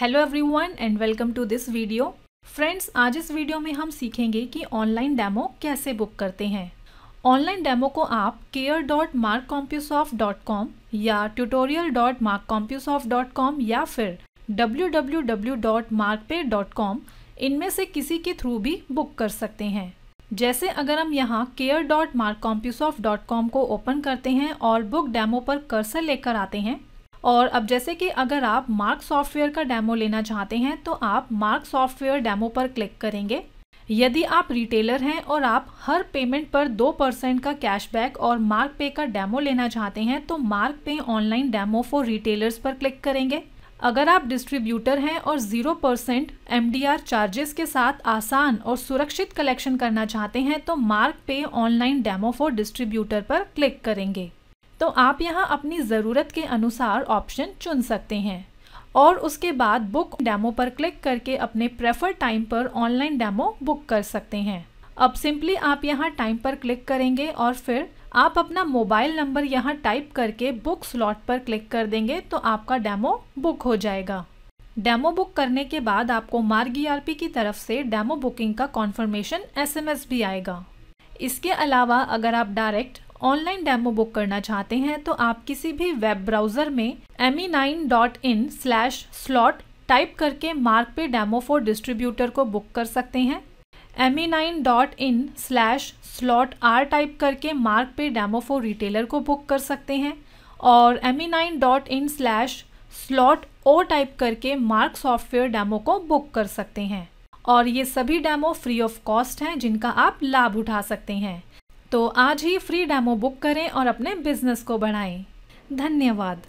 hello everyone and welcome to this video friends आज इस video में हम सीखेंगे कि ऑनलाइन डेमो कैसे बुक करते हैं ऑनलाइन डेमो को आप care dot Marg Compusoft dot com या tutorial dot Marg Compusoft dot com या फिर W W W dot Marg pay dot com इनमें से किसी के थ्रू भी बुक कर सकते हैं जैसे अगर हम यहाँ care dot Marg Compusoft dot com को ओपन करते हैं और बुक डेमो पर कर्सर लेकर आते हैं और अब जैसे कि अगर आप मार्क सॉफ्टवेयर का डेमो लेना चाहते हैं तो आप मार्क सॉफ्टवेयर डेमो पर क्लिक करेंगे यदि आप रिटेलर हैं और आप हर पेमेंट पर दो परसेंट का कैशबैक और मार्क पे का डेमो लेना चाहते हैं तो Marg pay online demo for retailers पर क्लिक करेंगे अगर आप डिस्ट्रीब्यूटर हैं और जीरो परसेंट एम चार्जेस के साथ आसान और सुरक्षित कलेक्शन करना चाहते हैं तो Marg pay online demo for distributor पर क्लिक करेंगे तो आप यहाँ अपनी ज़रूरत के अनुसार ऑप्शन चुन सकते हैं और उसके बाद बुक डेमो पर क्लिक करके अपने प्रेफर टाइम पर ऑनलाइन डेमो बुक कर सकते हैं अब सिंपली आप यहाँ टाइम पर क्लिक करेंगे और फिर आप अपना मोबाइल नंबर यहाँ टाइप करके बुक स्लॉट पर क्लिक कर देंगे तो आपका डेमो बुक हो जाएगा डेमो बुक करने के बाद आपको मार्ग ई e की तरफ से डेमो बुकिंग का कॉन्फर्मेशन एस भी आएगा इसके अलावा अगर आप डायरेक्ट ऑनलाइन डेमो बुक करना चाहते हैं तो आप किसी भी वेब ब्राउज़र में M E nine dot in slash slot type करके Marg pay demo for distributor को बुक कर सकते हैं M E nine dot in slash slot R type करके Marg pay demo for retailer को बुक कर सकते हैं और M E nine dot in slash slot O type करके मार्क सॉफ्टवेयर डेमो को बुक कर सकते हैं और ये सभी डेमो फ्री ऑफ कॉस्ट हैं जिनका आप लाभ उठा सकते हैं तो आज ही फ्री डेमो बुक करें और अपने बिजनेस को बढ़ाएं धन्यवाद